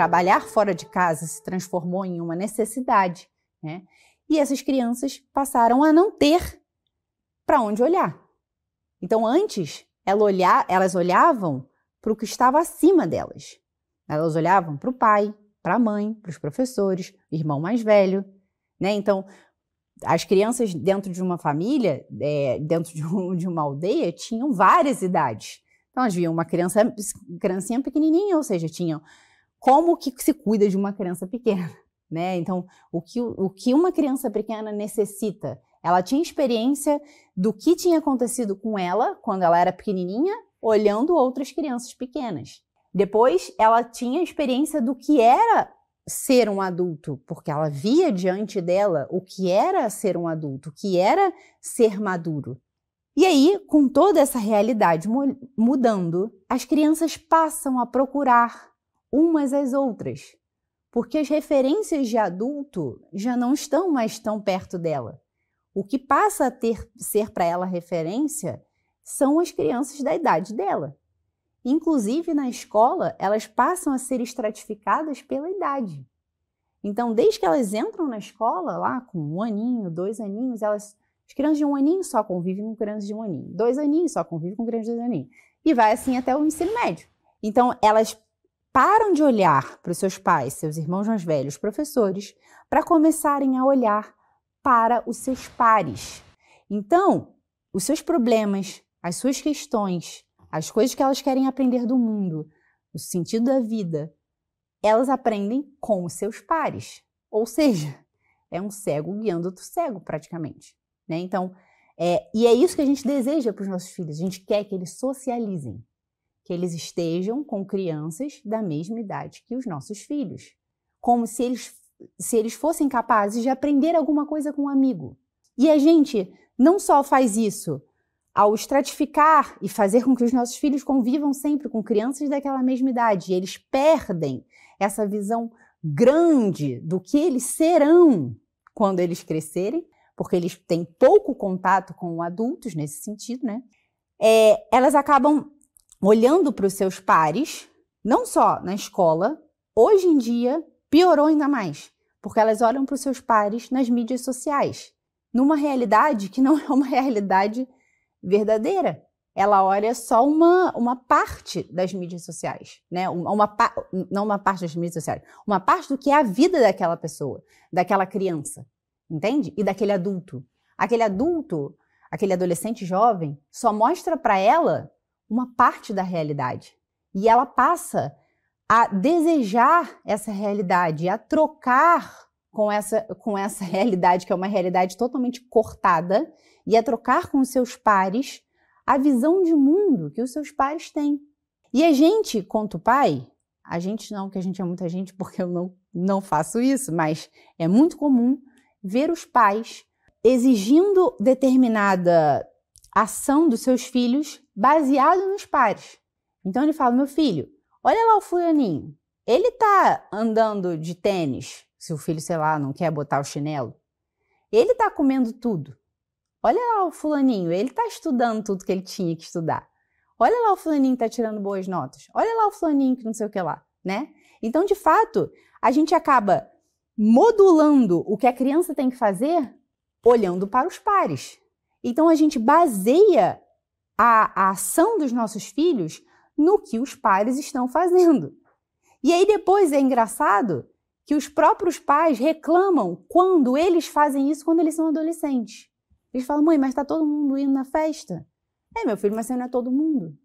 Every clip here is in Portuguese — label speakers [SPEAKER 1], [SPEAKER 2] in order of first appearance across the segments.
[SPEAKER 1] trabalhar fora de casa se transformou em uma necessidade, né? E essas crianças passaram a não ter para onde olhar. Então, antes, ela olhar, elas olhavam para o que estava acima delas. Elas olhavam para o pai, para a mãe, para os professores, irmão mais velho, né? Então, as crianças dentro de uma família, é, dentro de, um, de, uma aldeia, tinham várias idades. Então, elas viam uma criança, criancinha pequenininha, ou seja, tinham como que se cuida de uma criança pequena, né? Então, o que, o que uma criança pequena necessita? Ela tinha experiência do que tinha acontecido com ela quando ela era pequenininha, olhando outras crianças pequenas. Depois, ela tinha experiência do que era ser um adulto, porque ela via diante dela o que era ser um adulto, o que era ser maduro. E aí, com toda essa realidade mudando, as crianças passam a procurar umas às outras, porque as referências de adulto já não estão mais tão perto dela. O que passa a ter, ser para ela referência são as crianças da idade dela. Inclusive, na escola, elas passam a ser estratificadas pela idade. Então, desde que elas entram na escola, lá com um aninho, dois aninhos, elas, as crianças de um aninho só convivem com crianças de um aninho, dois aninhos só convivem com crianças de dois aninhos, e vai assim até o ensino médio. Então, elas param de olhar para os seus pais, seus irmãos mais velhos, professores, para começarem a olhar para os seus pares. Então, os seus problemas, as suas questões, as coisas que elas querem aprender do mundo, o sentido da vida, elas aprendem com os seus pares. Ou seja, é um cego guiando outro cego, praticamente. Né? Então, é, e é isso que a gente deseja para os nossos filhos. A gente quer que eles socializem que eles estejam com crianças da mesma idade que os nossos filhos, como se eles, se eles fossem capazes de aprender alguma coisa com um amigo. E a gente não só faz isso ao estratificar e fazer com que os nossos filhos convivam sempre com crianças daquela mesma idade, eles perdem essa visão grande do que eles serão quando eles crescerem, porque eles têm pouco contato com adultos nesse sentido, né? É, elas acabam olhando para os seus pares, não só na escola, hoje em dia piorou ainda mais, porque elas olham para os seus pares nas mídias sociais, numa realidade que não é uma realidade verdadeira. Ela olha só uma, uma parte das mídias sociais, né? Uma, uma não uma parte das mídias sociais, uma parte do que é a vida daquela pessoa, daquela criança, entende? E daquele adulto. Aquele adulto, aquele adolescente jovem, só mostra para ela uma parte da realidade. E ela passa a desejar essa realidade, a trocar com essa, com essa realidade, que é uma realidade totalmente cortada, e a trocar com os seus pares a visão de mundo que os seus pares têm. E a gente, quanto pai, a gente não, que a gente é muita gente, porque eu não, não faço isso, mas é muito comum ver os pais exigindo determinada ação dos seus filhos baseado nos pares. Então ele fala: meu filho, olha lá o fulaninho. Ele tá andando de tênis, se o filho, sei lá, não quer botar o chinelo. Ele tá comendo tudo. Olha lá o fulaninho, ele tá estudando tudo que ele tinha que estudar. Olha lá o fulaninho que tá tirando boas notas. Olha lá o fulaninho que não sei o que lá, né? Então, de fato, a gente acaba modulando o que a criança tem que fazer olhando para os pares. Então a gente baseia a, a ação dos nossos filhos no que os pais estão fazendo. E aí depois é engraçado que os próprios pais reclamam quando eles fazem isso quando eles são adolescentes. Eles falam, mãe, mas está todo mundo indo na festa? É, meu filho, mas você não é todo mundo.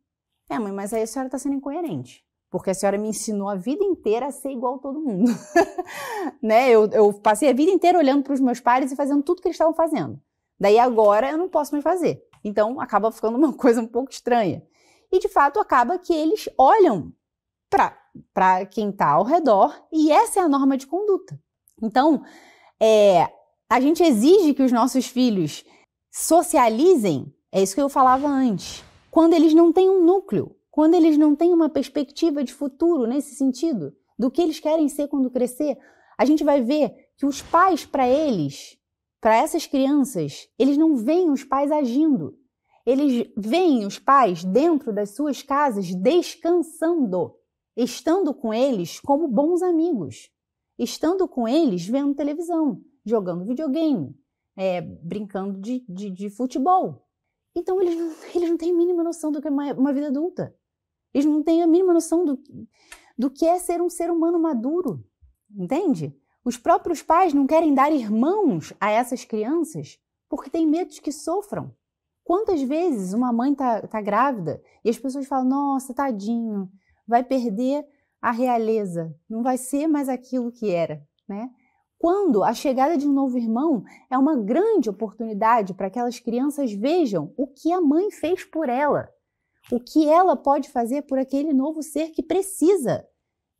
[SPEAKER 1] É, mãe, mas aí a senhora está sendo incoerente. Porque a senhora me ensinou a vida inteira a ser igual a todo mundo. né? Eu, eu, passei a vida inteira olhando para os meus pais e fazendo tudo que eles estavam fazendo. Daí agora eu não posso mais fazer. Então acaba ficando uma coisa um pouco estranha. E de fato acaba que eles olham para quem está ao redor e essa é a norma de conduta. Então é, a gente exige que os nossos filhos socializem, é isso que eu falava antes, quando eles não têm um núcleo, quando eles não têm uma perspectiva de futuro nesse sentido, do que eles querem ser quando crescer, a gente vai ver que os pais, para eles, para essas crianças, eles não veem os pais agindo. Eles veem os pais dentro das suas casas descansando, estando com eles como bons amigos, estando com eles vendo televisão, jogando videogame, é, brincando de, de, de, futebol. Então eles não, eles não têm a mínima noção do que é uma, uma vida adulta. Eles não têm a mínima noção do, do que é ser um ser humano maduro, entende? Os próprios pais não querem dar irmãos a essas crianças porque têm medo de que sofram. Quantas vezes uma mãe está tá grávida e as pessoas falam: nossa, tadinho, vai perder a realeza, não vai ser mais aquilo que era, né? Quando a chegada de um novo irmão é uma grande oportunidade para que aquelas crianças vejam o que a mãe fez por ela, o que ela pode fazer por aquele novo ser que precisa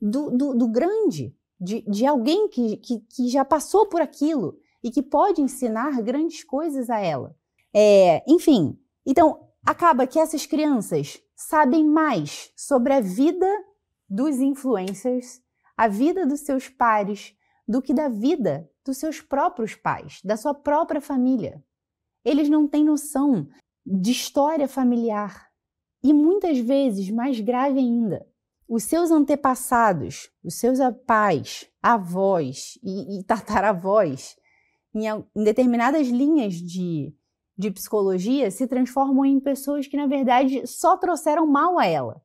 [SPEAKER 1] do, do, do grande, de, de alguém que, que, que já passou por aquilo e que pode ensinar grandes coisas a ela. É, enfim, então acaba que essas crianças sabem mais sobre a vida dos influencers, a vida dos seus pares, do que da vida dos seus próprios pais, da sua própria família. Eles não têm noção de história familiar. E muitas vezes, mais grave ainda, os seus antepassados, os seus pais, avós e, e tataravós, em, em, determinadas linhas de, de psicologia, se transformam em pessoas que, na verdade, só trouxeram mal a ela.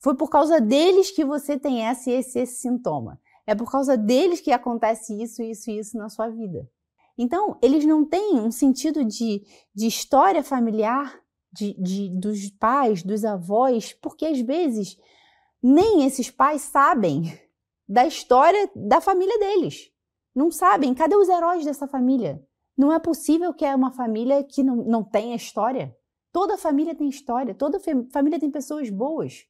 [SPEAKER 1] Foi por causa deles que você tem esse, esse, esse sintoma. É por causa deles que acontece isso, isso e isso na sua vida. Então, eles não têm um sentido de, de história familiar de, de, dos pais, dos avós, porque às vezes nem esses pais sabem da história da família deles. Não sabem. Cadê os heróis dessa família? Não é possível que é uma família que não, não tenha história. Toda família tem história, toda família tem pessoas boas.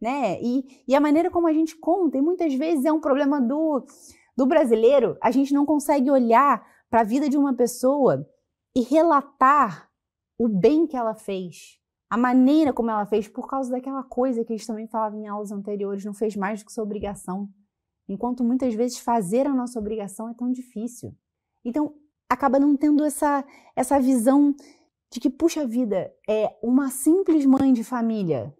[SPEAKER 1] Né? E, e a maneira como a gente conta, e muitas vezes é um problema do, do brasileiro, a gente não consegue olhar para a vida de uma pessoa e relatar o bem que ela fez, a maneira como ela fez, por causa daquela coisa que a gente também falava em aulas anteriores, não fez mais do que sua obrigação. Enquanto muitas vezes fazer a nossa obrigação é tão difícil. Então, acaba não tendo essa, essa visão de que, puxa vida, é uma simples mãe de família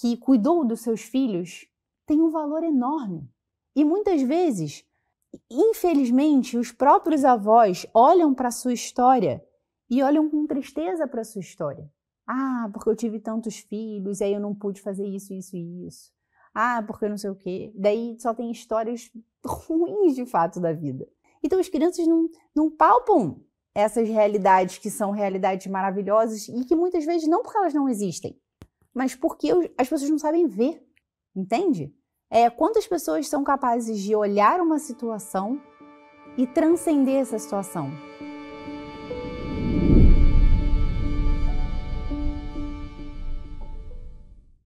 [SPEAKER 1] que cuidou dos seus filhos tem um valor enorme. E muitas vezes, infelizmente, os próprios avós olham para a sua história e olham com tristeza para a sua história. Ah, porque eu tive tantos filhos, e aí eu não pude fazer isso, isso e isso. Ah, porque não sei o quê. Daí só tem histórias ruins de fato da vida. Então as crianças não, não palpam essas realidades que são realidades maravilhosas e que muitas vezes não porque elas não existem, mas porque as pessoas não sabem ver, entende? É quantas pessoas são capazes de olhar uma situação e transcender essa situação.